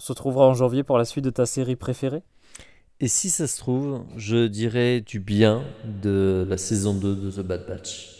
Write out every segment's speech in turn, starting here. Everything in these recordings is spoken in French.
On se trouvera en janvier pour la suite de ta série préférée. Et si ça se trouve, je dirais du bien de la saison 2 de The Bad Batch.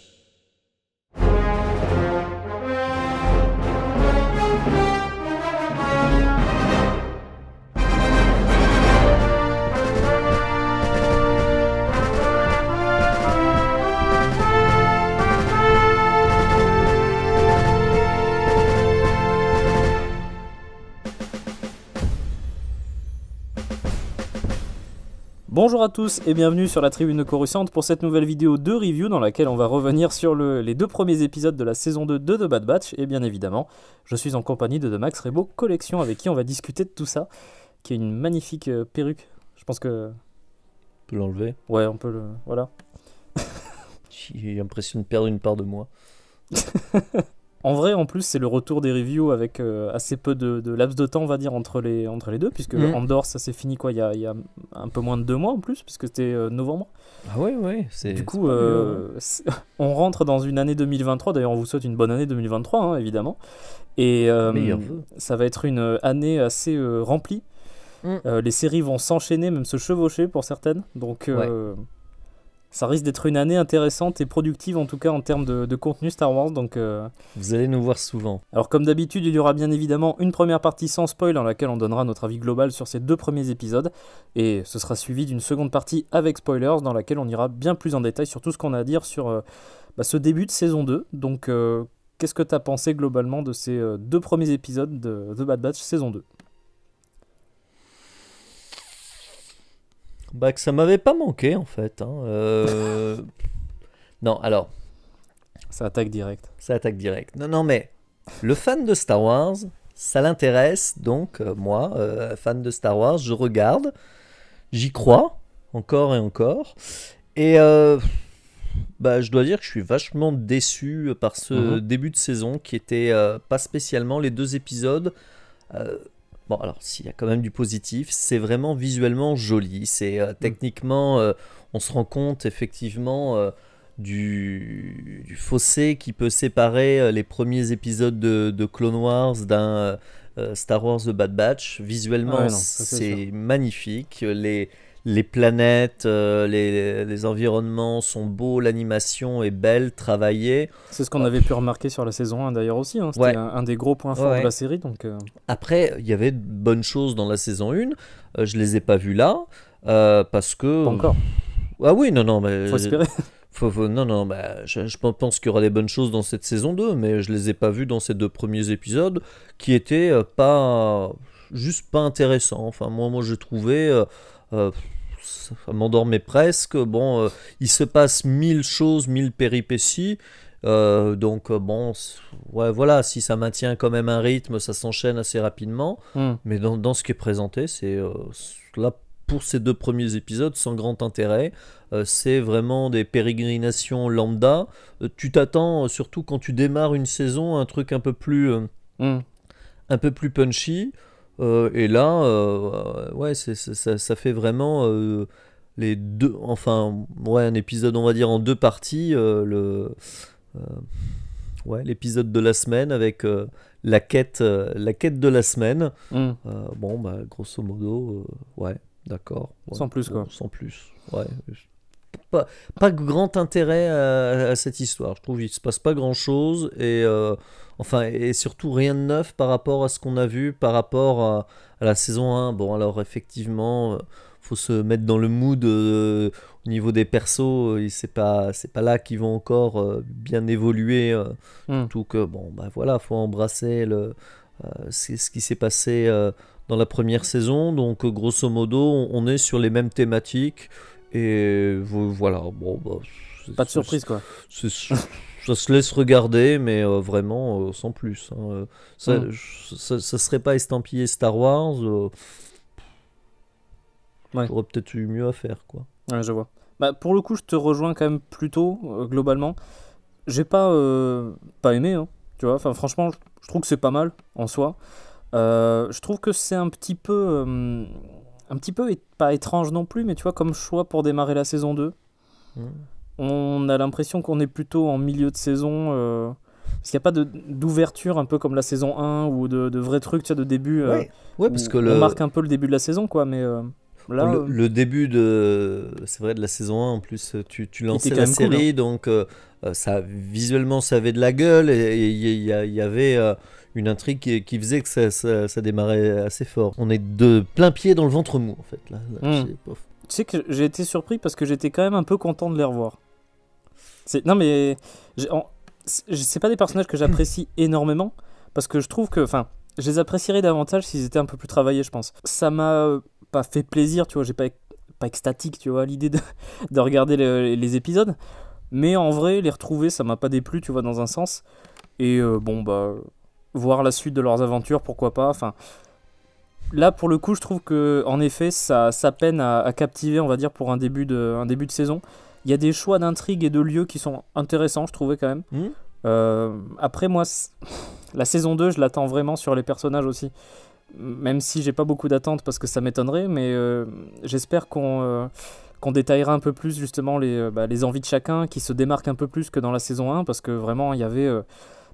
Bonjour à tous et bienvenue sur la tribune coruscante pour cette nouvelle vidéo de review dans laquelle on va revenir sur les deux premiers épisodes de la saison 2 de The Bad Batch et bien évidemment je suis en compagnie de The Max Rebo Collection avec qui on va discuter de tout ça qui est une magnifique euh, perruque je pense que... On peut l'enlever Ouais on peut le... voilà. J'ai l'impression de perdre une part de moi. En vrai, en plus, c'est le retour des reviews avec euh, assez peu de, laps de temps, on va dire, entre les, entre les deux, puisque Andorre, mm. ça s'est fini quoi, il y a, un peu moins de deux mois en plus, puisque c'était euh, novembre. Ah ouais, ouais. C'est, du coup, euh, on rentre dans une année 2023. D'ailleurs, on vous souhaite une bonne année 2023, hein, évidemment. Et ça va être une année assez remplie. Mm. les séries vont s'enchaîner, même se chevaucher pour certaines. Donc ça risque d'être une année intéressante et productive en tout cas en termes de, contenu Star Wars. Donc, euh, Vous allez nous voir souvent. Alors comme d'habitude, il y aura bien évidemment une première partie sans spoil dans laquelle on donnera notre avis global sur ces deux premiers épisodes. Et ce sera suivi d'une seconde partie avec spoilers dans laquelle on ira bien plus en détail sur tout ce qu'on a à dire sur euh, bah, ce début de saison 2. Donc euh, qu'est-ce que tu as pensé globalement de ces deux premiers épisodes de The Bad Batch saison 2 Bah que ça m'avait pas manqué en fait. Hein, euh. non, alors. Ça attaque direct. Ça attaque direct. Non, non, mais le fan de Star Wars, ça l'intéresse. Donc, euh, moi, euh, fan de Star Wars, je regarde. J'y crois, encore et encore. Et bah, je dois dire que je suis vachement déçu par ce mm-hmm. début de saison qui était pas spécialement les deux épisodes Bon, alors s'il y a quand même du positif, c'est vraiment visuellement joli. C'est euh, techniquement, euh, on se rend compte effectivement euh, du, fossé qui peut séparer les premiers épisodes de, Clone Wars d'un Star Wars The Bad Batch. Visuellement, c'est magnifique. Les les planètes, euh, les, environnements sont beaux, l'animation est belle, travaillée. C'est ce qu'on avait pu remarquer sur la saison 1 d'ailleurs aussi. Hein. C'était un, des gros points forts de la série. Donc, euh. Après, il y avait de bonnes choses dans la saison 1. Je euh, je les ai pas vues là. parce que. Pas encore. Ah oui, non, non, mais. Faut espérer. non, non, bah, je, pense qu'il y aura des bonnes choses dans cette saison 2, mais je les ai pas vues dans ces deux premiers épisodes qui étaient pas. juste pas intéressants. Enfin, moi, moi j'ai trouvé euh, ça m'endormait presque. Bon, euh, il se passe mille choses, mille péripéties. Euh, donc euh, bon, ouais, voilà, si ça maintient quand même un rythme, ça s'enchaîne assez rapidement. Hmm. Mais dans, ce qui est présenté, c'est là pour ces deux premiers épisodes sans grand intérêt. c'est vraiment des pérégrinations lambda. tu t'attends, surtout quand tu démarres une saison, un truc un peu plus, hmm. un peu plus punchy. Euh, et là, euh, euh, ouais, c'est, ça, ça, fait vraiment euh, les deux, enfin, ouais, un épisode, on va dire, en deux parties. le, ouais, l'épisode de la semaine avec la quête, la quête de la semaine. Hmm. bon, bah, grosso modo, ouais, d'accord. sans plus quoi. Sans plus. Ouais pas, grand intérêt à, cette histoire. Je trouve qu'il se passe pas grand chose et euh, enfin et surtout rien de neuf par rapport à ce qu'on a vu, par rapport à, la saison 1. Bon alors effectivement, euh, faut se mettre dans le mood euh, au niveau des persos. c'est pas c'est pas là qu'ils vont encore bien évoluer. Hmm. Tout que bon bah voilà, faut embrasser le ce qui s'est passé dans la première saison. Donc grosso modo, on, est sur les mêmes thématiques. Et voilà, bon, bah, Pas de surprise, quoi. ça se laisse regarder, mais euh, vraiment euh, sans plus. Hein, euh, ça, ne mm. ça, serait pas estampillé Star Wars. Ouais. J'aurais peut-être eu mieux à faire, quoi. Ouais, je vois. Bah, pour le coup, je te rejoins quand même plutôt, globalement. J'ai pas, pas aimé, hein, tu vois. Enfin, franchement, je trouve que c'est pas mal en soi. je trouve que c'est un petit peu un petit peu pas étrange non plus, mais tu vois, comme choix pour démarrer la saison 2. Mm. On a l'impression qu'on est plutôt en milieu de saison. Euh, parce qu'il n'y a pas d'ouverture un peu comme la saison 1 ou de, de vrais trucs tu sais, de début. Euh, ouais. parce que le... marque un peu le début de la saison, quoi, mais. Euh, le, début de, c'est vrai, de la saison 1, en plus, tu, tu lançais la série, hein. donc ça, visuellement, ça avait de la gueule, et il y, avait une intrigue qui, faisait que ça, démarrait assez fort. On est de plein pied dans le ventre mou, en fait. Là, hmm. Tu sais que j'ai été surpris parce que j'étais quand même un peu content de les revoir. Non, mais. C'est pas des personnages que j'apprécie énormément parce que je trouve que. Enfin, je les apprécierais davantage s'ils étaient un peu plus travaillés, je pense. Ça m'a euh, pas fait plaisir, tu vois, j'ai pas, pas extatique, tu vois, l'idée de, de, regarder les, épisodes. Mais en vrai, les retrouver, ça m'a pas déplu, tu vois, dans un sens. Et euh, bon, bah, voir la suite de leurs aventures, pourquoi pas. Enfin, là, pour le coup, je trouve que en effet, ça, ça peine à, captiver, on va dire, pour un début de, un début de saison. Il y a des choix d'intrigue et de lieux qui sont intéressants, je trouvais quand même. Mmh. Euh, après, moi, la saison 2, je l'attends vraiment sur les personnages aussi. Même si j'ai pas beaucoup d'attentes parce que ça m'étonnerait, mais euh, j'espère qu'on euh, qu'on détaillera un peu plus justement les, bah, les envies de chacun, qui se démarquent un peu plus que dans la saison 1, parce que vraiment, il y avait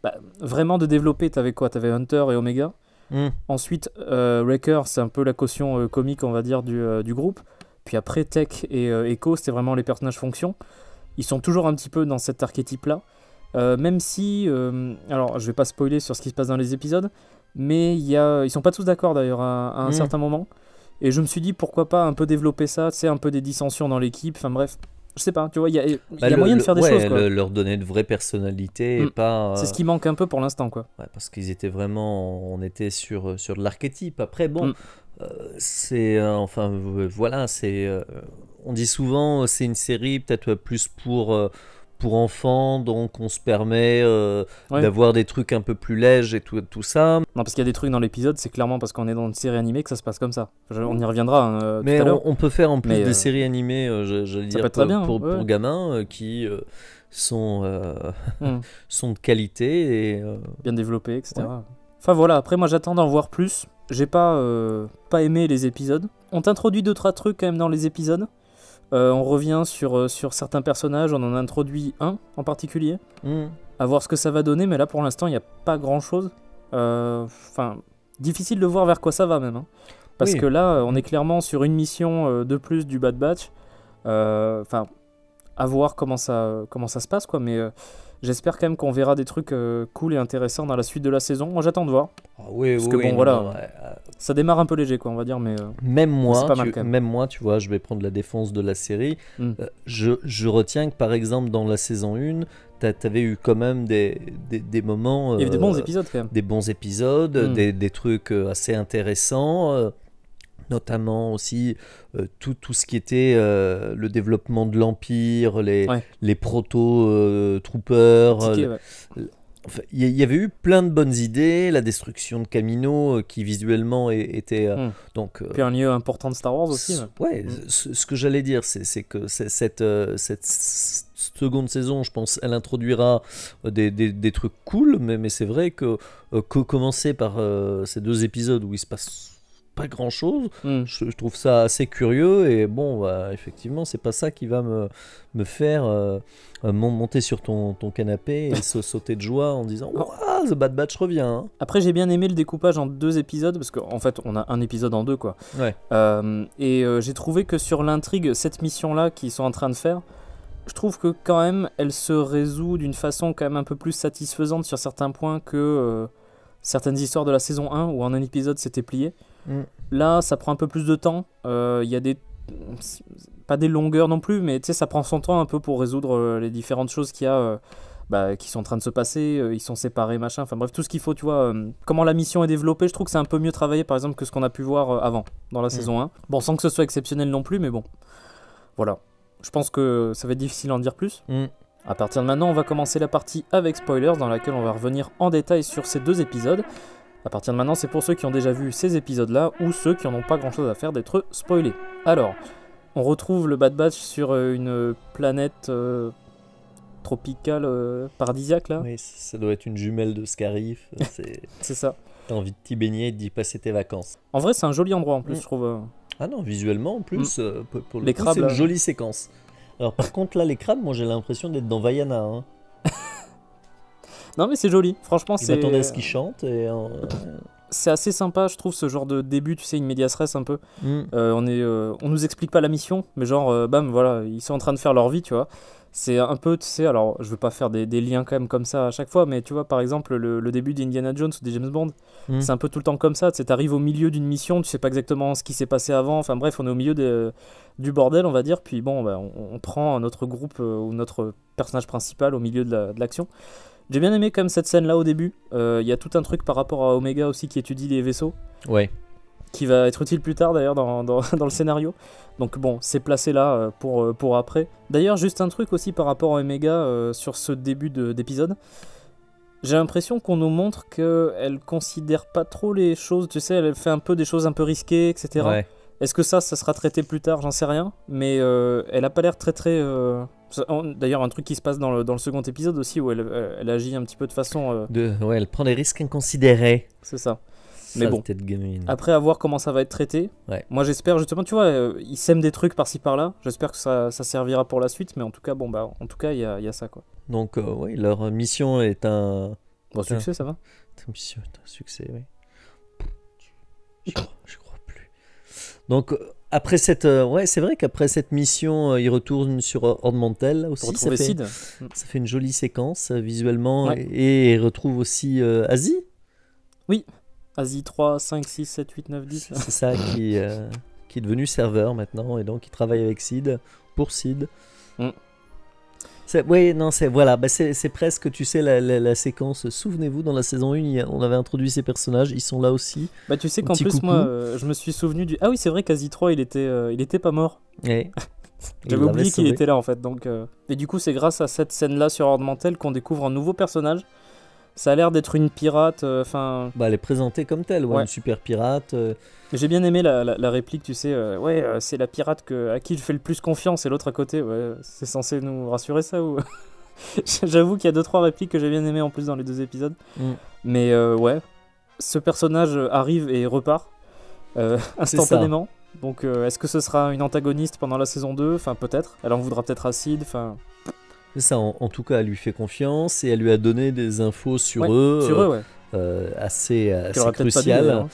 bah, vraiment de développer, t'avais quoi T'avais Hunter et Omega. Hmm. Ensuite, euh, Wrecker, c'est un peu la caution euh, comique, on va dire, du, euh, du, groupe. Puis après, Tech et euh, Echo, c'était vraiment les personnages fonction. Ils sont toujours un petit peu dans cet archétype-là. même si, alors je vais pas spoiler sur ce qui se passe dans les épisodes, mais y a, ils sont pas tous d'accord d'ailleurs à, un hmm. certain moment. Et je me suis dit pourquoi pas un peu développer ça, tu sais, un peu des dissensions dans l'équipe, enfin bref je sais pas, tu vois, il y a, bah, moyen de faire des choses. Quoi. leur donner de vraies personnalités et mm. pas. Euh, c'est ce qui manque un peu pour l'instant, quoi. Ouais, parce qu'ils étaient vraiment, on était sur euh, sur l'archétype. Après, bon, mm. euh, c'est enfin voilà, c'est on dit souvent c'est une série peut-être plus pour pour enfants, donc on se permet euh, d'avoir des trucs un peu plus légers et tout, tout ça. Non, parce qu'il y a des trucs dans l'épisode, c'est clairement parce qu'on est dans une série animée que ça se passe comme ça. on y reviendra. Hein, euh, mais tout à on, on, peut faire en plus des euh, séries animées, je, je dire, pour, bien, pour, gamins qui sont, hmm. sont de qualité et bien développées, etc. Enfin voilà, après moi j'attends d'en voir plus. J'ai pas, pas aimé les épisodes. On t'introduit deux trois trucs quand même dans les épisodes. Euh, on revient sur, euh, sur certains personnages, on en introduit un en particulier. Hmm. À voir ce que ça va donner, mais là pour l'instant il n'y a pas grand chose. Euh, enfin, difficile de voir vers quoi ça va même. Hein. Parce que là on est clairement sur une mission de plus du Bad Batch. Enfin, à voir comment ça, comment ça se passe quoi, mais J'espère quand même qu'on verra des trucs euh, cool et intéressants dans la suite de la saison. Moi, j'attends de voir. Ah oui, Parce que bon, voilà, euh, ça démarre un peu léger, quoi, on va dire, mais euh, même moi, même. moi, tu vois, je vais prendre la défense de la série. Hmm. je, retiens que par exemple dans la saison 1, t'avais eu quand même des, des, moments. Il y avait des bons épisodes quand même. Des bons épisodes, hmm. des, des, trucs assez intéressants notamment aussi euh, tout, tout ce qui était euh, le développement de l'Empire, les, les proto-troopers. il y, avait eu plein de bonnes idées, la destruction de Camino euh, qui visuellement était hmm. donc un lieu important de Star Wars aussi. Hmm. ce, que j'allais dire, c'est que cette, cette seconde saison, je pense, elle introduira des, des, des trucs cool, mais, mais c'est vrai que, que commencer par ces deux épisodes où il se passe pas grand chose. Hmm. Je, trouve ça assez curieux et bon, bah, effectivement, c'est pas ça qui va me, me faire euh, monter sur ton, ton canapé et se sauter de joie en disant Waouh, ah. The Bad Batch revient. Hein. Après, j'ai bien aimé le découpage en deux épisodes parce qu'en fait, on a un épisode en deux quoi. Ouais. Euh, et euh, j'ai trouvé que sur l'intrigue, cette mission là qu'ils sont en train de faire je trouve que quand même elle se résout d'une façon quand même un peu plus satisfaisante sur certains points que certaines histoires de la saison 1 où en un épisode c'était plié. Mm. Là, ça prend un peu plus de temps. Il euh, y a des pas des longueurs non plus, mais tu sais, ça prend son temps un peu pour résoudre euh, les différentes choses qu'il y a. Euh, bah, qui sont en train de se passer, ils sont séparés, machin, enfin bref, tout ce qu'il faut, tu vois. comment la mission est développée, je trouve que c'est un peu mieux travaillé par exemple que ce qu'on a pu voir avant, dans la mm. saison 1. Bon, sans que ce soit exceptionnel non plus, mais bon. Voilà. Je pense que ça va être difficile d'en dire plus. Mm. À partir de maintenant, on va commencer la partie avec spoilers, dans laquelle on va revenir en détail sur ces deux épisodes. À partir de maintenant, c'est pour ceux qui ont déjà vu ces épisodes-là ou ceux qui en ont pas grand-chose à faire d'être spoilés. Alors, on retrouve le Bad Batch sur euh, une planète euh, tropicale euh, paradisiaque là. Oui, ça doit être une jumelle de Scarif. C'est ça. T'as envie de t'y baigner et d'y passer tes vacances. En vrai, c'est un joli endroit en plus, mm. je trouve. Ah non, visuellement en plus, mm. pour, les crabes, c'est une jolie séquence. Alors par contre là, les crabes, moi j'ai l'impression d'être dans Vaiana. Hein. Non, mais c'est joli. Franchement, c'est. Il à ce qu'il chante et. Euh, c'est assez sympa, je trouve, ce genre de début, tu sais, une médias un peu. Hmm. Euh, on, est, euh, on nous explique pas la mission, mais genre, bam, voilà, ils sont en train de faire leur vie, tu vois. C'est un peu, tu sais, alors, je veux pas faire des, liens quand même comme ça à chaque fois, mais tu vois, par exemple, le, début d'Indiana Jones ou des James Bond, hmm. c'est un peu tout le temps comme ça. Tu sais, au milieu d'une mission, tu sais pas exactement ce qui s'est passé avant, enfin bref, on est au milieu du bordel, on va dire, puis bon, bah, on, prend notre groupe ou notre personnage principal au milieu de l'action. J'ai bien aimé comme cette scène là au début. Il euh, y a tout un truc par rapport à Omega aussi qui étudie les vaisseaux. Ouais. Qui va être utile plus tard d'ailleurs dans, dans, le scénario. Donc bon, c'est placé là euh, pour, euh, pour après. D'ailleurs, juste un truc aussi par rapport à Omega sur ce début d'épisode. J'ai l'impression qu'on nous montre qu'elle considère pas trop les choses, tu sais, elle fait un peu des choses un peu risquées, etc. Est-ce que ça, ça sera traité plus tard J'en sais rien. Mais elle a pas l'air très très D'ailleurs, un truc qui se passe dans le, dans le second épisode aussi, où elle, euh, elle, agit un petit peu de façon. Euh, de, ouais, elle prend des risques inconsidérés. C'est ça. Mais bon, après avoir comment ça va être traité. Ouais. Moi, j'espère justement, tu vois, euh, ils sèment des trucs par-ci par-là. J'espère que ça, ça, servira pour la suite, mais en tout cas, bon bah, en tout cas, il y a, y a, ça quoi. Donc, oui, leur mission est un. Bon succès, ça va. Ta mission est un succès, oui. Je crois, crois plus. Donc, après cette, euh, ouais, c'est vrai qu'après cette mission, euh, il retourne sur euh, Ornemental aussi. Ça fait, mm. ça fait une jolie séquence visuellement et, et, retrouve aussi Asie. Oui, Asie 3, 5, 6, 7, 8, 9, 10. C'est ça qui, est devenu serveur maintenant et donc il travaille avec Sid pour Sid. Mm. Oui, non, c'est voilà, ben, c'est presque, tu sais, la, la, séquence. Souvenez-vous, dans la saison 1, on avait introduit ces personnages, ils sont là aussi. Bah, tu sais qu'en plus, moi, euh, je me suis souvenu du. Ah oui, c'est vrai, quasi 3, il était, euh, il était pas mort. J'avais oublié qu'il était là, en fait. Donc, Et euh. du coup, c'est grâce à cette scène-là sur Ordementel qu'on découvre un nouveau personnage ça a l'air d'être une pirate, euh, enfin. bah, elle est présentée comme telle, ouais, une super pirate. Euh. J'ai bien aimé la, réplique, tu sais, euh, ouais, c'est la pirate à qui je fais le plus confiance, et l'autre à côté, ouais, c'est censé nous rassurer ça ou. J'avoue qu'il y a deux trois répliques que j'ai bien aimées en plus dans les deux épisodes. Mm. Mais ouais, ce personnage arrive et repart instantanément. Donc, est-ce que ce sera une antagoniste pendant la saison 2 Enfin, peut-être. Elle en voudra peut-être à Sid. Enfin, ça, en, tout cas, elle lui fait confiance et elle lui a donné des infos sur eux, sur eux euh, euh, assez, assez cruciales.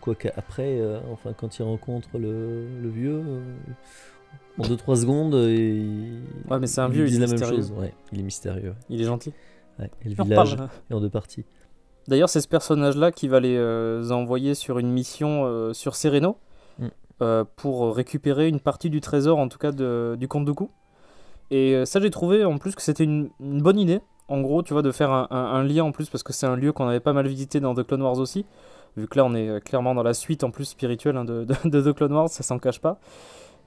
Quoique après, euh, enfin, quand il rencontre le, vieux, en 2-3 secondes, il, ouais, mais c'est un vieux, il, est la mystérieux. même chose. Ouais, il est mystérieux. Il est gentil. Ouais, et le village est en deux parties. D'ailleurs, c'est ce personnage-là qui va les envoyer sur une mission sur Sereno mm. pour récupérer une partie du trésor, en tout cas du compte de et euh, ça, j'ai trouvé en plus que c'était une, bonne idée, en gros, tu vois, de faire un, lien en plus, parce que c'est un lieu qu'on avait pas mal visité dans The Clone Wars aussi, vu que là, on est euh, clairement dans la suite en plus spirituelle hein, de, de, The Clone Wars, ça s'en cache pas.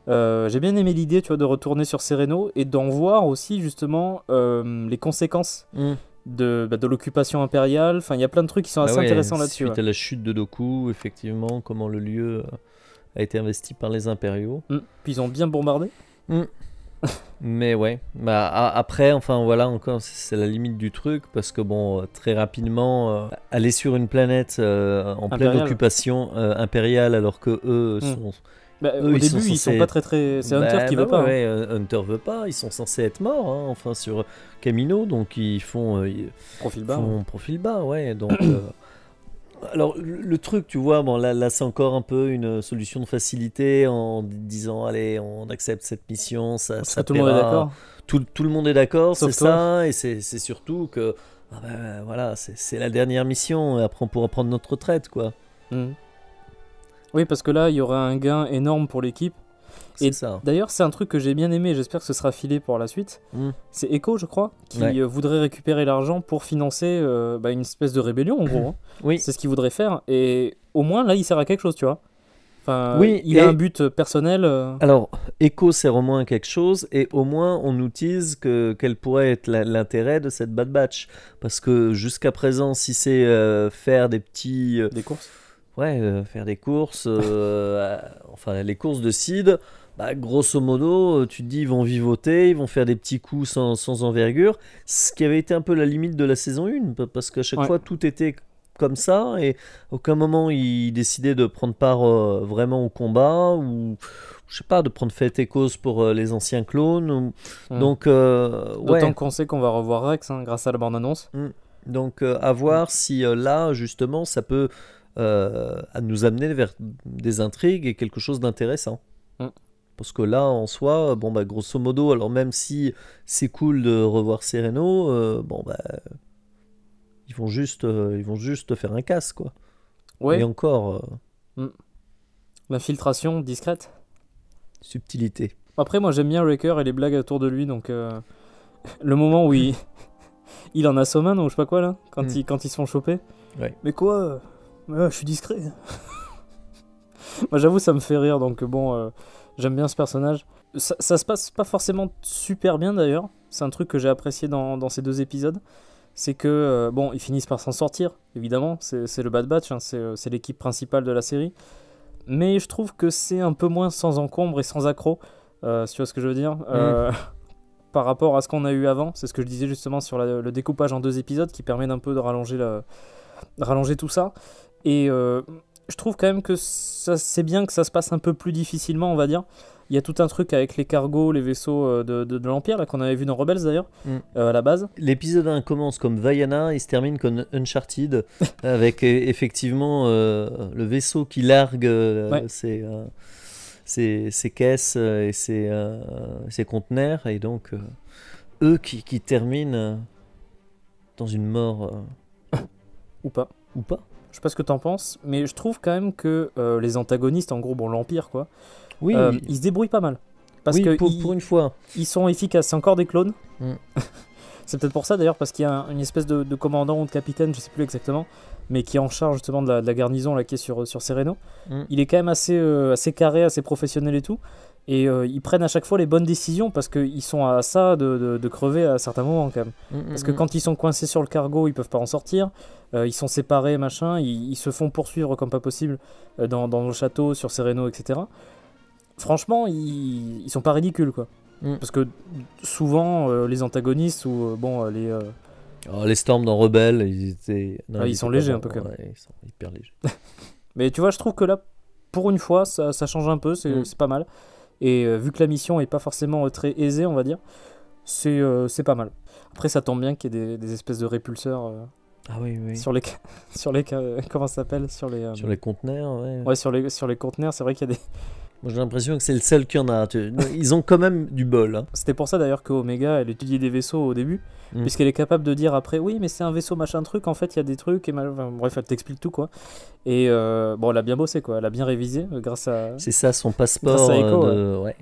Euh, j'ai bien aimé l'idée, tu vois, de retourner sur Sereno et d'en voir aussi justement les conséquences mm. bah, de, l'occupation impériale. Enfin, il y a plein de trucs qui sont bah assez intéressants là-dessus. Suite à la chute de Doku, effectivement, comment le lieu a été investi par les impériaux. Mm. Puis ils ont bien bombardé. Mm mais ouais. Bah, après, enfin voilà, encore, c'est la limite du truc parce que bon, euh, très rapidement, euh, aller sur une planète euh, en pleine occupation impériale alors que eux hmm. sont. Bah, au début, ils sont pas très très. C'est bah, Hunter qui bah veut pas. Hein. Ouais, Hunter veut pas. Ils sont censés être morts, hein, enfin sur Camino, donc ils font. profil bas. Font hein. profil bas, ouais. Donc. Alors, le truc, tu vois, bon, là, c'est encore un peu une solution de facilité en disant allez, on accepte cette mission, ça, ça tout, le monde est d'accord. c'est ça, et c'est surtout que ah ben, ben, voilà, c'est la dernière mission, et après on pourra prendre notre retraite, quoi. Hmm. Oui, parce que là, il y aura un gain énorme pour l'équipe, D'ailleurs, c'est un truc que j'ai bien aimé, j'espère que ce sera filé pour la suite. Mm. C'est Echo, je crois, qui euh, voudrait récupérer l'argent pour financer euh, bah, une espèce de rébellion, en gros. Hein. oui. C'est ce qu'il voudrait faire. Et au moins, là, il sert à quelque chose, tu vois. Enfin, oui, il a un but euh, personnel. Alors, Echo sert au moins à quelque chose, et au moins on nous que, quel pourrait être l'intérêt de cette Bad Batch. Parce que jusqu'à présent, si c'est faire des petits. des courses Ouais, faire des courses, enfin les courses de Sid, bah, grosso modo, euh, tu te dis, ils vont vivoter, ils vont faire des petits coups sans, sans envergure, ce qui avait été un peu la limite de la saison 1, parce qu'à chaque fois, tout était comme ça, et aucun moment ils décidaient de prendre part euh, vraiment au combat, ou je sais pas, de prendre fait et cause pour euh, les anciens clones. Ou... Ouais. Donc, D'autant qu'on sait qu'on va revoir Rex hein, grâce à la bande-annonce. Mm. Donc, à voir mm. si là, justement, ça peut nous amener vers des intrigues et quelque chose d'intéressant. Mm. Parce que là, en soi, bon bah grosso modo, alors même si c'est cool de revoir Sereno, euh, bon bah ils vont juste, euh, ils vont juste faire un casse quoi. Ouais. Et encore. Euh, mm. La filtration L'infiltration discrète. Subtilité. Après, moi j'aime bien Raker et les blagues autour de lui, donc le moment où il, en a main ou je sais pas quoi là, quand mm. ils quand ils se font choper. Mais quoi Je suis discret. moi j'avoue, ça me fait rire, donc bon J'aime bien ce personnage. Ça, se passe pas forcément super bien d'ailleurs. C'est un truc que j'ai apprécié dans, ces deux épisodes. C'est que, euh, bon, ils finissent par s'en sortir, évidemment. C'est le Bad Batch, hein. euh, c'est l'équipe principale de la série. Mais je trouve que c'est un peu moins sans encombre et sans accro. Euh, si tu vois ce que je veux dire mm. Par rapport à ce qu'on a eu avant. C'est ce que je disais justement sur le découpage en deux épisodes qui permet d'un peu de rallonger, rallonger tout ça. Et je trouve quand même que c'est bien que ça se passe un peu plus difficilement, on va dire. Il y a tout un truc avec les cargos, les vaisseaux euh, de, l'Empire, là qu'on avait vu dans Rebels d'ailleurs, mm. euh, à la base. L'épisode 1 commence comme Vaiana et se termine comme Uncharted, avec e, effectivement euh, le vaisseau qui largue ses, caisses et ses, ses conteneurs, et donc eux qui, qui terminent dans une mort. Ou pas. Ou pas. Je sais pas ce que t'en penses, mais je trouve quand même que euh, les antagonistes, en gros, bon, l'Empire, quoi, oui. Euh, ils se débrouillent pas mal. Parce que pour, une fois. Ils sont efficaces, c'est encore des clones. Mm. c'est peut-être pour ça d'ailleurs, parce qu'il y a une espèce de, commandant ou de capitaine, je sais plus exactement, mais qui est en charge justement de la, garnison là, qui est sur, sur Sereno. Mm. Il est quand même assez, euh, assez carré, assez professionnel et tout. Et euh, ils prennent à chaque fois les bonnes décisions parce qu'ils sont à ça de, crever à certains moments quand même. Mm, mm, parce que mm. quand ils sont coincés sur le cargo, ils peuvent pas en sortir. Euh, ils sont séparés, machin. Ils, se font poursuivre comme pas possible euh, dans, dans le château, sur Sereno, etc. Franchement, ils, ils sont pas ridicules quoi. Parce que souvent, les antagonistes ou bon, les. Oh, les Storms dans Rebelle, ils étaient. Ah, ils, sont légers un peu quand même. ils sont hyper légers. Mais tu vois, je trouve que là, pour une fois, ça, change un peu, c'est pas mal. Et euh, vu que la mission est pas forcément euh, très aisée, on va dire, c'est euh, c'est pas mal. Après, ça tombe bien qu'il y ait des, des, espèces de répulseurs. Ah oui, oui. Sur les, sur les comment ça s'appelle sur les, sur les conteneurs, ouais. ouais. sur les sur les conteneurs, c'est vrai qu'il y a des moi j'ai l'impression que c'est le seul qui en a. Ils ont quand même du bol. Hein. C'était pour ça d'ailleurs que elle étudiait des vaisseaux au début, mm. puisqu'elle est capable de dire après oui mais c'est un vaisseau machin truc, en fait il y a des trucs et bref elle t'explique tout quoi. Et euh, bon elle a bien bossé quoi, elle a bien révisé euh, grâce à. C'est ça son passeport, euh, de... Echo, Ouais.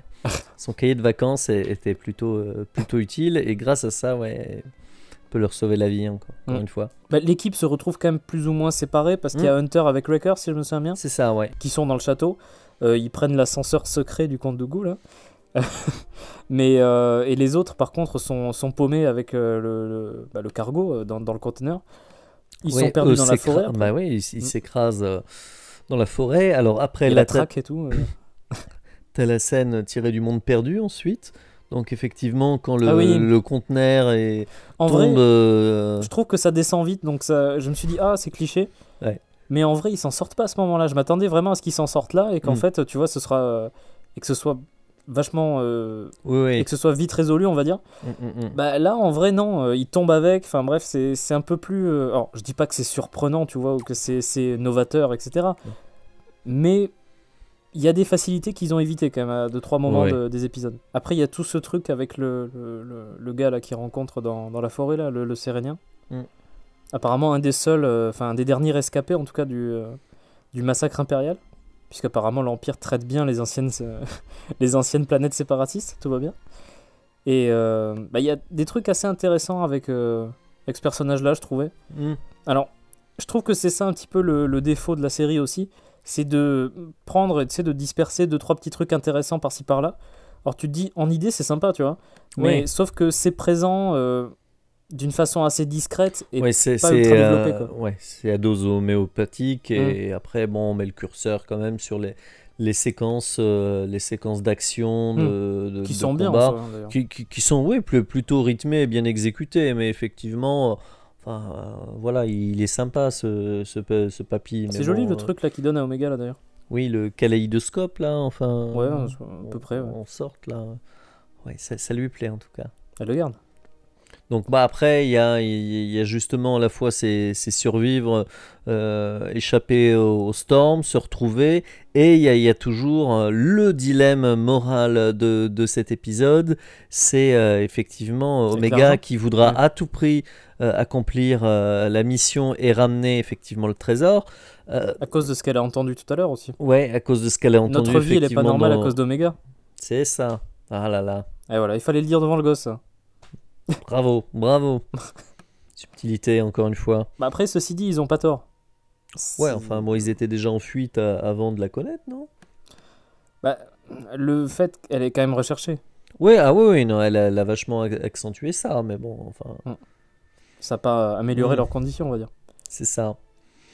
son cahier de vacances était plutôt plutôt utile et grâce à ça ouais leur sauver la vie encore, encore mm. une fois. Bah, l'équipe se retrouve quand même plus ou moins séparée parce qu'il y a mm. Hunter avec Wrecker, si je me souviens bien. C'est ça, ouais. Qui sont dans le château. Euh, ils prennent l'ascenseur secret du comte de là. Hein. Mais, euh, et les autres, par contre, sont, sont paumés avec euh, le, le, bah, cargo dans, dans, le conteneur. Ils sont perdus dans la forêt. Bah oui, ils mm. s'écrasent dans la forêt. Alors après, la, la traque et tout. T'as la scène tirée du monde perdu ensuite, donc effectivement, quand le, ah le conteneur est en vrai, euh, je trouve que ça descend vite. Donc ça, je me suis dit ah c'est cliché. Mais en vrai, ils s'en sortent pas à ce moment-là. Je m'attendais vraiment à ce qu'ils s'en sortent là et qu'en mm. fait, tu vois, ce sera et que ce soit vachement euh, oui, oui. et que ce soit vite résolu, on va dire. Mm, mm, bah là, en vrai, non, euh, ils tombent avec. Enfin bref, c'est un peu plus. alors, je dis pas que c'est surprenant, tu vois, ou que c'est novateur, etc. Mais il y a des facilités qu'ils ont évitées quand même à 2-3 moments des épisodes. Après, il y a tout ce truc avec le, le, gars là qui rencontre dans, dans, la forêt, là, le, Sérénien. Mm. Apparemment, un des seuls, euh, enfin, un des derniers rescapés en tout cas du, euh, du massacre impérial. Puisqu'apparemment, l'Empire traite bien les anciennes, euh, les anciennes planètes séparatistes, tout va bien. Et bah, il y a des trucs assez intéressants avec, avec ce personnage là, je trouvais. Mm. Alors, je trouve que c'est ça un petit peu le, défaut de la série aussi c'est de prendre et de disperser deux, trois petits trucs intéressants par-ci par-là. Alors tu te dis, en idée, c'est sympa, tu vois. Mais sauf que c'est présent euh, d'une façon assez discrète et c'est, pas euh, développé. c'est à dose homéopathique. Et mmh. après, bon, on met le curseur quand même sur les, les séquences, euh, les séquences d'action, mmh. qui sont bien, hein, qui, qui, sont plutôt rythmées et bien exécutées. Mais effectivement euh, voilà, il est sympa ce, ce, papy. C'est joli le euh. truc là qui donne à Omega là d'ailleurs. Oui, le kaleidoscope, là, enfin. Ouais, à peu près. On sorte là. Ouais, ça, lui plaît en tout cas. Elle le garde. Donc bah après, il y a, y a, justement à la fois c'est survivres survivre, euh, échapper au, storm, se retrouver, et il y, y a, toujours le dilemme moral de, de cet épisode, c'est effectivement Omega qui voudra à tout prix euh, accomplir euh, la mission et ramener effectivement le trésor. Euh, à cause de ce qu'elle a entendu tout à l'heure aussi. Ouais, à cause de ce qu'elle a entendu. Notre vie, elle n'est pas normale à cause d'Omega. C'est ça. Ah là là. Et voilà, il fallait le dire devant le gosse. Bravo, bravo. Subtilité, encore une fois. Bah après, ceci dit, ils ont pas tort. Ouais, enfin, moi ils étaient déjà en fuite avant de la connaître, non Bah, le fait qu'elle est quand même recherchée. Ouais, ah oui, oui, non, elle a, vachement accentué ça, mais bon, enfin. Mm. Ça n'a pas euh, amélioré mmh. leurs conditions, on va dire. C'est ça.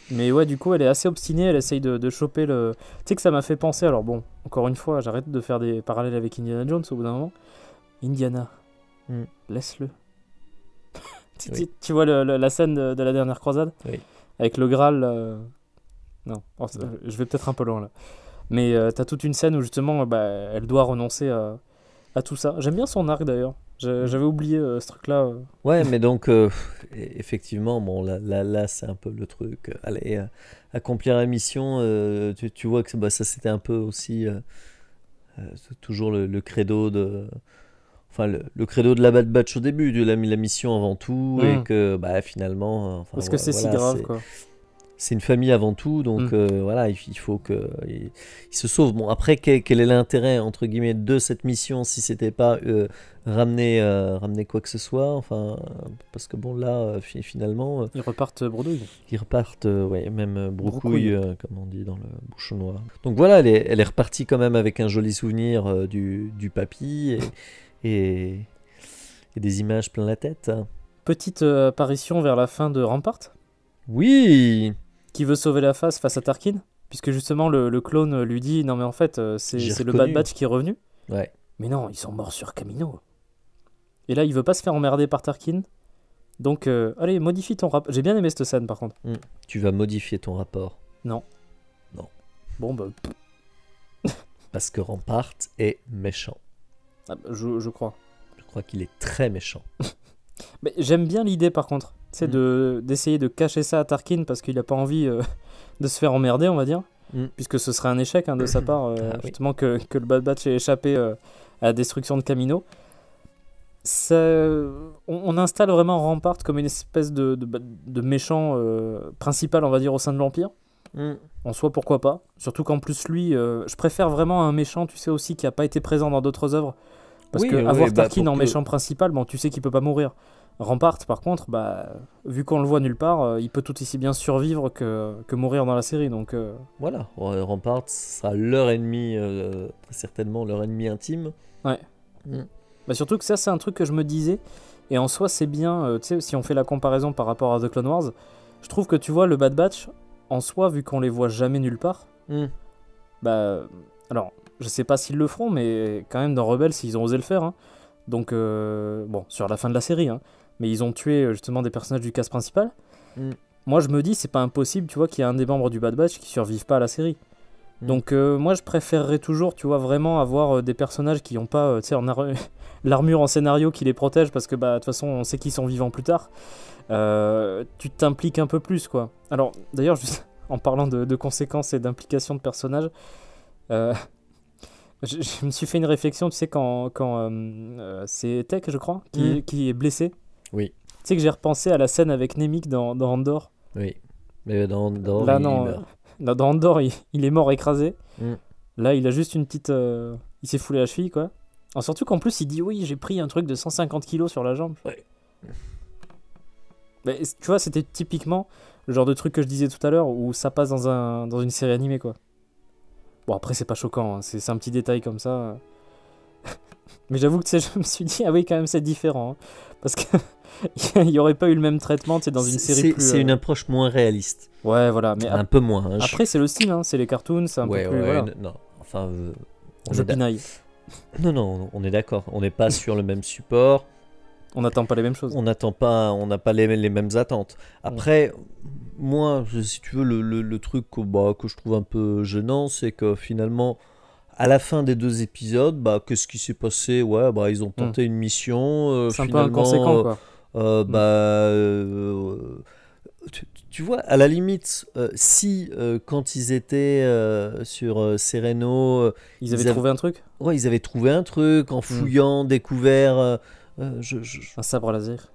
Mais ouais, du coup, elle est assez obstinée, elle essaye de, choper le. Tu sais que ça m'a fait penser, alors bon, encore une fois, j'arrête de faire des parallèles avec Indiana Jones au bout d'un moment. Indiana, mmh. laisse-le. tu, vois la scène de, la dernière croisade oui. Avec le Graal. Euh, non, oh, je vais peut-être un peu loin là. Mais tu euh, t'as toute une scène où justement, bah, elle doit renoncer à tout ça. J'aime bien son arc d'ailleurs. Mm. J'avais oublié euh, ce truc-là. Euh. Ouais, mais donc, euh, e, effectivement, bon, là, là, c'est un peu le truc. Allez, accomplir la mission, tu, vois que bah, ça, c'était un peu aussi toujours le, credo de. Enfin, le, credo de la bad batch au début, de la, la mission avant tout, et mm. que bah, finalement. Parce que c'est si grave, quoi c'est une famille avant tout, donc mm. euh, voilà, il, faut qu'ils se sauvent. Bon, après, quel, est l'intérêt, entre guillemets, de cette mission si c'était pas euh, ramener, euh, ramener quoi que ce soit Enfin, parce que bon, là, finalement. ils repartent bredouille. Ils repartent, oui, même broucouille, comme on dit dans le bouchon noir. Donc voilà, elle est, repartie quand même avec un joli souvenir du, papy et, et, des images plein la tête. Petite apparition vers la fin de Rampart oui qui veut sauver la face face à Tarkin, puisque justement le, clone lui dit non mais en fait euh, c'est le Bad Batch qui est revenu. Ouais. Mais non, ils sont morts sur Camino. Et là, il veut pas se faire emmerder par Tarkin. Donc, euh, allez, modifie ton rapport. J'ai bien aimé cette scène par contre. Hmm. Tu vas modifier ton rapport Non. Non. Bon, bah. Parce que Rampart est méchant. Ah, bah, je, je crois. Je crois qu'il est très méchant. mais J'aime bien l'idée par contre. C'est mm. de d'essayer de cacher ça à Tarkin parce qu'il n'a pas envie euh, de se faire emmerder, on va dire. Mm. Puisque ce serait un échec hein, de sa part, euh, ah justement, que, le Bad Batch ait échappé euh, à la destruction de Camino. on, installe vraiment Rampart comme une espèce de, méchant principal, on va dire, au sein de l'Empire. Mm. En soi, pourquoi pas Surtout qu'en plus, lui, je préfère vraiment un méchant, tu sais, aussi, qui n'a pas été présent dans d'autres œuvres. Parce qu'avoir que avoir bah, Tarkin en méchant principal, bon, tu sais qu'il peut pas mourir. Rampart, par contre, bah, vu qu'on le voit nulle part, euh, il peut tout aussi bien survivre que, mourir dans la série. Donc, euh. Voilà, Rampart sera leur ennemi, très euh, certainement leur ennemi intime. Ouais. Mm. Bah, surtout que ça, c'est un truc que je me disais. Et en soi, c'est bien, tu sais, si on fait la comparaison par rapport à The Clone Wars, je trouve que tu vois, le Bad Batch, en soi, vu qu'on les voit jamais nulle part, mm. bah. Alors, je sais pas s'ils le feront, mais quand même, dans Rebels, s'ils ont osé le faire. Hein. Donc, bon, sur la fin de la série, hein mais ils ont tué euh, justement des personnages du casse principal. Mm. Moi, je me dis, c'est pas impossible, tu vois, qu'il y a un des membres du Bad Batch qui survive pas à la série. Mm. Donc, euh, moi, je préférerais toujours, tu vois, vraiment avoir euh, des personnages qui n'ont pas, tu sais, l'armure en scénario qui les protège, parce que, bah, de toute façon, on sait qu'ils sont vivants plus tard. tu t'impliques un peu plus, quoi. Alors, d'ailleurs, juste en parlant de, conséquences et d'implication de personnages, je, me suis fait une réflexion, tu sais, quand, quand c'est Tech, je crois, qui mm. est blessé oui. Tu sais que j'ai repensé à la scène avec Nemik dans, dans Andor. Oui. Mais dans Andor. Là, il non. Euh, dans il, est mort écrasé. Mm. Là, il a juste une petite. Euh, il s'est foulé la cheville, quoi. En surtout qu'en plus, il dit oui, j'ai pris un truc de 150 kilos sur la jambe. Mais, tu vois, c'était typiquement le genre de truc que je disais tout à l'heure où ça passe dans, un, dans une série animée, quoi. Bon, après, c'est pas choquant, hein. c'est un petit détail comme ça. Mais j'avoue que je me suis dit, ah oui, quand même, c'est différent. Hein. parce que il n'y aurait pas eu le même traitement dans une série plus. C'est euh, une approche moins réaliste. Ouais, voilà. Mais un peu moins. Hein, après, c'est le style, hein, c'est les cartoons, c'est un peu plus. Ouais, ouais, Non, enfin. Euh, je Non, non, on est d'accord. On n'est pas sur le même support. On n'attend pas les mêmes choses. On n'attend pas, on n'a pas les, mêmes attentes. Après, moi, si tu veux, le, le, le truc que, bah, que je trouve un peu gênant, c'est que finalement, à la fin des deux épisodes, bah, qu'est-ce qui s'est passé Ouais, bah, ils ont tenté hmm. une mission. Euh, c'est un peu euh, quoi. Euh, bah, euh, tu, vois, à la limite, si quand ils étaient sur Sereno. Ils, avaient trouvé un truc Ouais, ils avaient trouvé un truc en hmm. fouillant, découvert. Je, je... Un sabre laser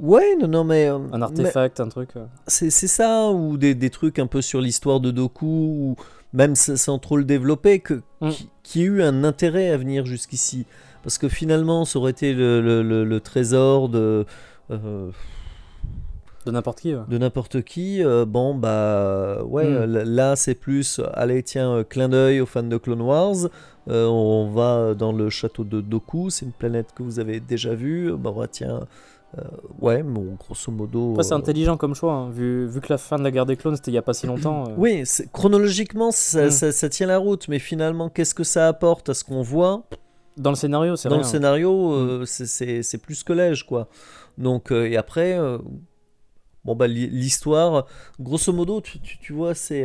Ouais, non, non, mais. Un artefact, un truc. C'est ça, ou des, des, trucs un peu sur l'histoire de Doku, ou même sans trop le développer, mm. qui, a eu un intérêt à venir jusqu'ici. Parce que finalement, ça aurait été le, trésor de. Euh, de n'importe qui. De n'importe qui. Euh, bon, bah, ouais, mm. là, c'est plus. Allez, tiens, euh, clin d'œil aux fans de Clone Wars. on va dans le château de Doku, c'est une planète que vous avez déjà vue. Bah, bah tiens, euh, ouais, mais grosso modo. c'est euh, intelligent comme choix, hein. vu, vu que la fin de la guerre des clones, c'était il n'y a pas si longtemps. Euh. Oui, chronologiquement, mm. ça, ça, tient la route, mais finalement, qu'est-ce que ça apporte à ce qu'on voit Dans le scénario, c'est Dans le scénario, mm. c'est plus collège, quoi. Donc, et après, bon, bah, l'histoire, grosso modo, tu, tu, vois, c'est.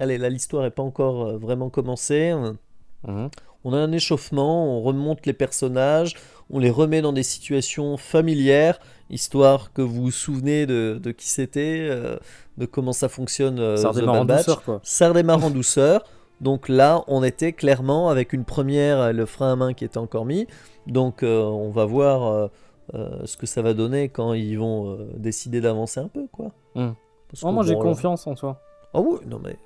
allez, là, l'histoire n'est pas encore vraiment commencée. Mm-hmm. On a un échauffement, on remonte les personnages, on les remet dans des situations familières, histoire que vous vous souvenez de, qui c'était, euh, de comment ça fonctionne. Euh, ça redémarre en douceur, Ça redémarre en douceur. Donc là, on était clairement avec une première, le frein à main qui était encore mis. Donc euh, on va voir euh, ce que ça va donner quand ils vont décider d'avancer un peu, quoi. Hmm. Oh, moi, j'ai confiance en toi. Oh ah oui, non mais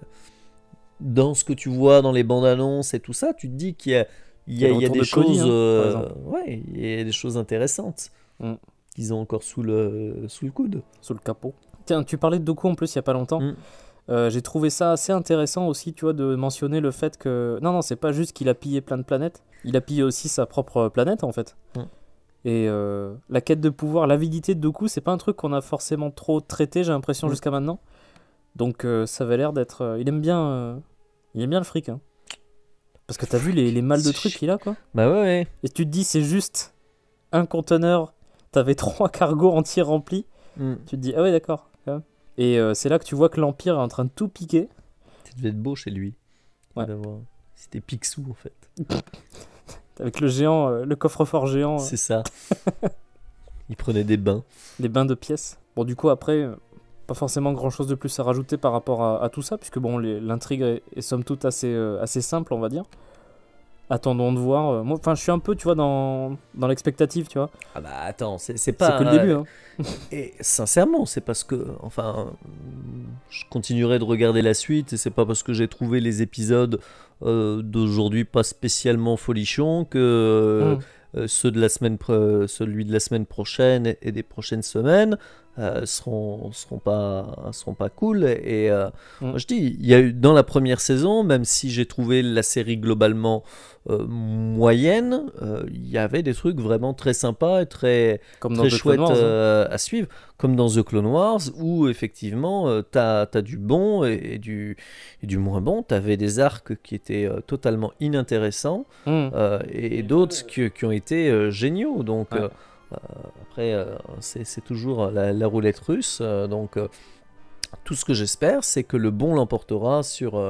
dans ce que tu vois dans les bandes annonces et tout ça, tu te dis qu'il y a il y a, des choses, hein, euh, ouais, il y a des choses intéressantes mm. qu'ils ont encore sous le sous le coude, sous le capot. Tiens, tu parlais de Doku en plus il y a pas longtemps. Mm. Euh, j'ai trouvé ça assez intéressant aussi, tu vois, de mentionner le fait que. Non, non, c'est pas juste qu'il a pillé plein de planètes, il a pillé aussi sa propre planète en fait. Mm. Et euh, la quête de pouvoir, l'avidité de Doku, c'est pas un truc qu'on a forcément trop traité, j'ai l'impression, jusqu'à maintenant. Donc ça avait l'air d'être. il aime bien. il aime bien le fric, hein. Parce que t'as vu les, les malles de trucs qu'il a, quoi. Bah ouais, ouais. Et tu te dis, c'est juste un conteneur, t'avais trois cargos entiers remplis. Hmm. Tu te dis, ah ouais, d'accord. Et euh, c'est là que tu vois que l'Empire est en train de tout piquer. Ça devait être beau chez lui. Ouais. C'était Picsou, en fait. Avec le géant, euh, le coffre-fort géant. C'est euh. ça. Il prenait des bains. Des bains de pièces. Bon, du coup, après, pas forcément grand chose de plus à rajouter par rapport à, tout ça, puisque bon, l'intrigue est, somme toute assez, euh, assez simple, on va dire. Attendons de voir. Euh, moi, enfin, je suis un peu, tu vois, dans, dans l'expectative, tu vois. Ah bah attends, c'est pas. que le début. Hein. et sincèrement, c'est parce que, enfin, je continuerai de regarder la suite et c'est pas parce que j'ai trouvé les épisodes euh, d'aujourd'hui pas spécialement folichons que. Mmh. ceux de la semaine, celui de la semaine prochaine et des prochaines semaines, euh, seront seront pas seront pas cool et euh, mm. je dis il y a eu dans la première saison même si j'ai trouvé la série globalement euh, moyenne il y avait des trucs vraiment très sympas et très très chouettes hein. à suivre comme dans The Clone Wars où effectivement tu as, du bon et, du du moins bon tu avais des arcs qui étaient totalement inintéressants mm. et, d'autres qui, ont été géniaux donc euh, après, euh, c'est toujours la, roulette russe. Euh, donc, tout ce que j'espère, c'est que le bon l'emportera sur.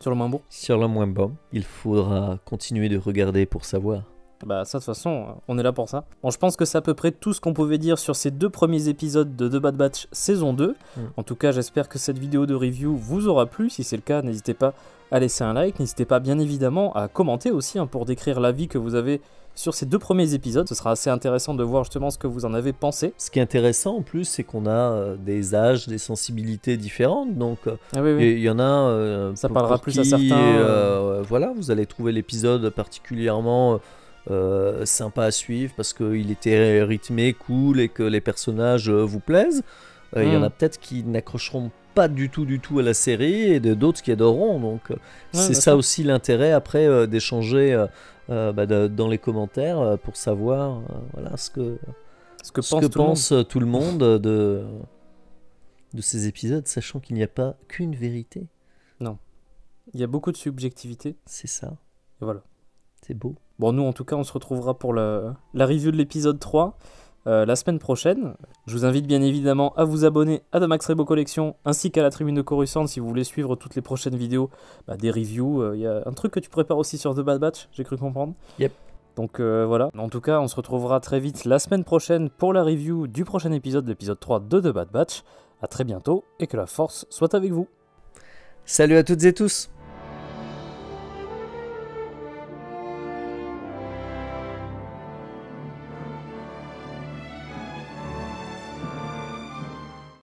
Sur le moins bon Sur le moins bon. Il faudra continuer de regarder pour savoir. Bah ça de toute façon, on est là pour ça. Bon, je pense que c'est à peu près tout ce qu'on pouvait dire sur ces deux premiers épisodes de The Bad Batch saison 2. Mm. En tout cas, j'espère que cette vidéo de review vous aura plu. Si c'est le cas, n'hésitez pas à laisser un like, n'hésitez pas bien évidemment à commenter aussi hein, pour décrire l'avis que vous avez sur ces deux premiers épisodes. Ce sera assez intéressant de voir justement ce que vous en avez pensé. Ce qui est intéressant en plus, c'est qu'on a euh, des âges, des sensibilités différentes. Donc euh, ah il y, en a. Euh, ça parlera plus à certains. voilà, vous allez trouver l'épisode particulièrement. sympa à suivre parce qu'il était rythmé, cool et que les personnages vous plaisent. Il y en a hmm. peut-être qui n'accrocheront pas du tout du tout à la série et d'autres qui adoreront. Donc c'est ça aussi l'intérêt après d'échanger euh, bah, dans les commentaires euh, pour savoir euh, voilà, ce que, ce que pense, que tout, pense le tout, le monde de, de ces épisodes, sachant qu'il n'y a pas qu'une vérité. Non. Il y a beaucoup de subjectivité. C'est ça. voilà. C'est beau. Bon, nous, en tout cas, on se retrouvera pour la, la review de l'épisode 3. Euh, la semaine prochaine. Je vous invite bien évidemment à vous abonner à The Max Rebo Collection ainsi qu'à la tribune de Coruscant si vous voulez suivre toutes les prochaines vidéos, bah, des reviews. Il euh, y a un truc que tu prépares aussi sur The Bad Batch, j'ai cru comprendre. Yep. Donc euh, voilà. En tout cas, on se retrouvera très vite la semaine prochaine pour la review du prochain épisode, l'épisode 3 de The Bad Batch. A très bientôt et que la force soit avec vous. Salut à toutes et tous!